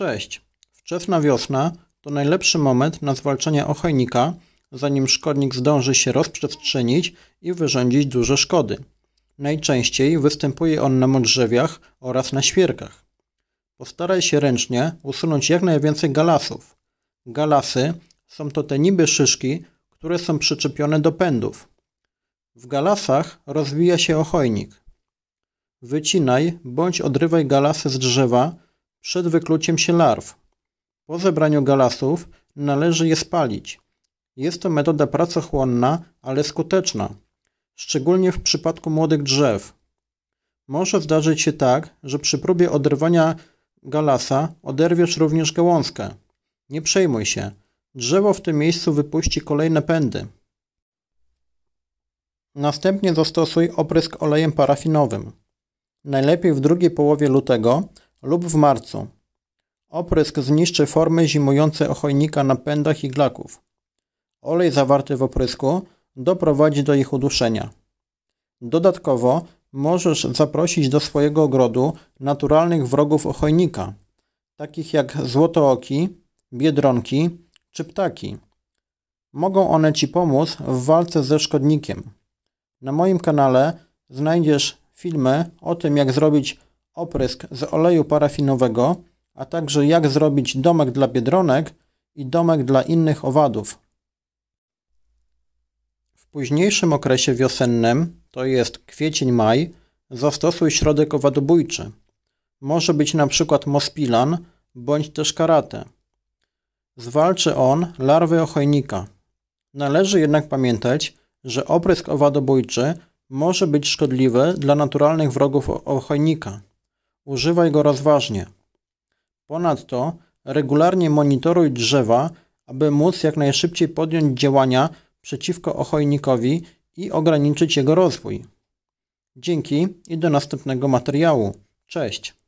Cześć! Wczesna wiosna to najlepszy moment na zwalczenie ochojnika, zanim szkodnik zdąży się rozprzestrzenić i wyrządzić duże szkody. Najczęściej występuje on na modrzewiach oraz na świerkach. Postaraj się ręcznie usunąć jak najwięcej galasów. Galasy są to te niby szyszki, które są przyczepione do pędów. W galasach rozwija się ochojnik. Wycinaj bądź odrywaj galasy z drzewa, przed wykluciem się larw. Po zebraniu galasów należy je spalić. Jest to metoda pracochłonna, ale skuteczna, szczególnie w przypadku młodych drzew. Może zdarzyć się tak, że przy próbie oderwania galasa oderwiesz również gałązkę. Nie przejmuj się, drzewo w tym miejscu wypuści kolejne pędy. Następnie zastosuj oprysk olejem parafinowym. Najlepiej w drugiej połowie lutego lub w marcu. Oprysk zniszczy formy zimujące ochojnika na pędach i glaków. Olej zawarty w oprysku doprowadzi do ich uduszenia. Dodatkowo możesz zaprosić do swojego ogrodu naturalnych wrogów ochojnika, takich jak złotooki, biedronki czy ptaki. Mogą one Ci pomóc w walce ze szkodnikiem. Na moim kanale znajdziesz filmy o tym, jak zrobić oprysk z oleju parafinowego, a także jak zrobić domek dla biedronek i domek dla innych owadów. W późniejszym okresie wiosennym, to jest kwiecień-maj, zastosuj środek owadobójczy. Może być np. mospilan bądź też karate. Zwalczy on larwy ochojnika. Należy jednak pamiętać, że oprysk owadobójczy może być szkodliwy dla naturalnych wrogów ochojnika. Używaj go rozważnie. Ponadto regularnie monitoruj drzewa, aby móc jak najszybciej podjąć działania przeciwko ochojnikowi i ograniczyć jego rozwój. Dzięki i do następnego materiału. Cześć!